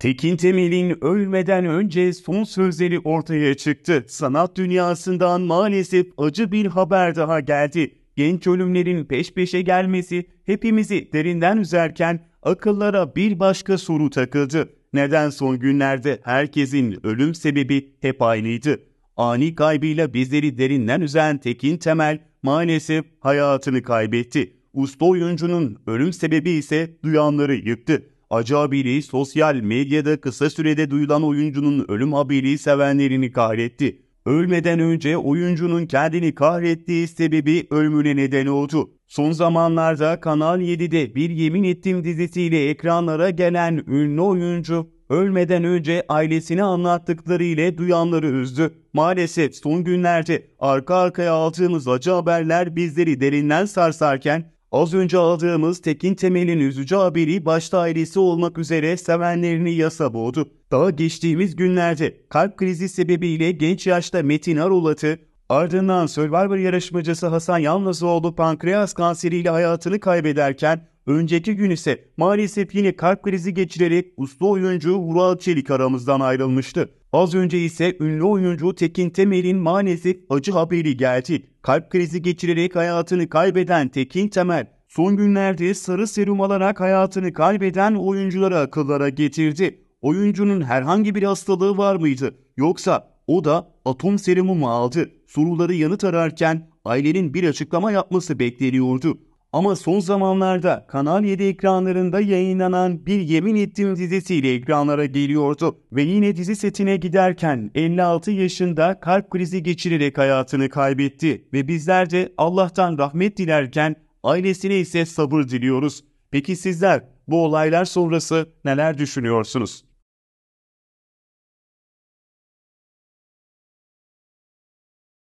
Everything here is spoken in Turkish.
Tekin Temel'in ölmeden önce son sözleri ortaya çıktı. Sanat dünyasından maalesef acı bir haber daha geldi. Genç ölümlerin peş peşe gelmesi hepimizi derinden üzerken akıllara bir başka soru takıldı. Neden son günlerde herkesin ölüm sebebi hep aynıydı? Ani kaybıyla bizleri derinden üzen Tekin Temel maalesef hayatını kaybetti. Usta oyuncunun ölüm sebebi ise duyanları yıktı acı haberi sosyal medyada kısa sürede duyulan oyuncunun ölüm haberi sevenlerini kahretti. Ölmeden önce oyuncunun kendini kahrettiği sebebi ölümüne neden oldu. Son zamanlarda Kanal 7'de Bir Yemin Ettim dizisiyle ekranlara gelen ünlü oyuncu ölmeden önce ailesine anlattıkları ile duyanları üzdü. Maalesef son günlerde arka arkaya aldığımız acı haberler bizleri derinden sarsarken Az önce aldığımız Tekin Temel'in üzücü haberi başta ailesi olmak üzere sevenlerini yasa boğdu. Daha geçtiğimiz günlerde kalp krizi sebebiyle genç yaşta Metin Arulat'ı ardından Survivor yarışmacısı Hasan Yalnızoğlu pankreas kanseriyle hayatını kaybederken önceki gün ise maalesef yine kalp krizi geçirerek usta oyuncu Vural Çelik aramızdan ayrılmıştı. Az önce ise ünlü oyuncu Tekin Temel'in maalesef acı haberi geldi. Kalp krizi geçirerek hayatını kaybeden Tekin Temel, son günlerde sarı serum alarak hayatını kaybeden oyunculara akıllara getirdi. Oyuncunun herhangi bir hastalığı var mıydı? Yoksa o da atom serumu mu aldı? Soruları yanıt ararken ailenin bir açıklama yapması bekleniyordu. Ama son zamanlarda Kanal 7 ekranlarında yayınlanan Bir Yemin Ettim dizisiyle ekranlara geliyordu ve yine dizi setine giderken 56 yaşında kalp krizi geçirerek hayatını kaybetti ve bizler de Allah'tan rahmet dilerken ailesine ise sabır diliyoruz. Peki sizler bu olaylar sonrası neler düşünüyorsunuz?